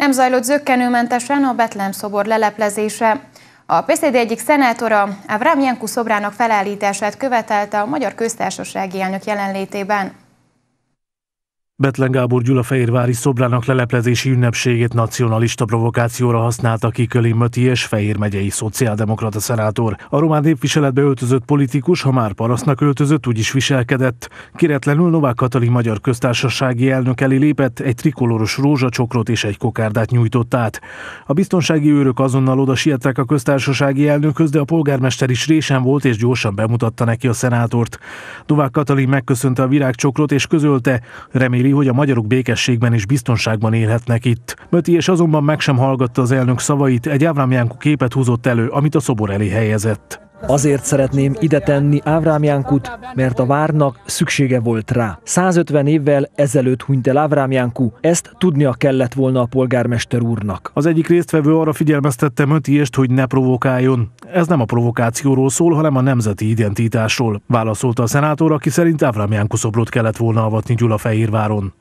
Nem zajlott zöggenőmentesen a Betlem szobor leleplezése. A PSZD egyik szenátora Avram Jenku szobrának felállítását követelte a Magyar Köztársasági elnök jelenlétében. Betlen Gábor Gyulafehérvári szobrának leleplezési ünnepségét nacionalista provokációra használta ki Kölin Möti és Fehér megyei szociáldemokrata szenátor. A román népviseletbe öltözött politikus, ha már parasznak öltözött, úgy is viselkedett. Kiretlenül Novák Katalin magyar köztársasági elnök elé lépett, egy trikoloros rózsacsokrot és egy kokárdát nyújtott át. A biztonsági őrök azonnal oda siettek a köztársasági elnökhöz, de a polgármester is résen volt és gyorsan bemutatta neki a szenátort. Novák Katalin megköszönte a virágcsokrot és közölte, reméli elismeri, hogy a magyarok békességben és biztonságban élhetnek itt. Möti és azonban meg sem hallgatta az elnök szavait, egy Ávrám Jánkó képet húzott elő, amit a szobor elé helyezett. Azért szeretném ide tenni Ávrám Jánkut, mert a várnak szüksége volt rá. 150 évvel ezelőtt hunyt el Ávrám Jánku, ezt tudnia kellett volna a polgármester úrnak. Az egyik résztvevő arra figyelmeztette Mötiest, hogy ne provokáljon. Ez nem a provokációról szól, hanem a nemzeti identitásról, válaszolta a szenátor, aki szerint Ávrám Jánku szobrot kellett volna avatni Gyulafehérváron.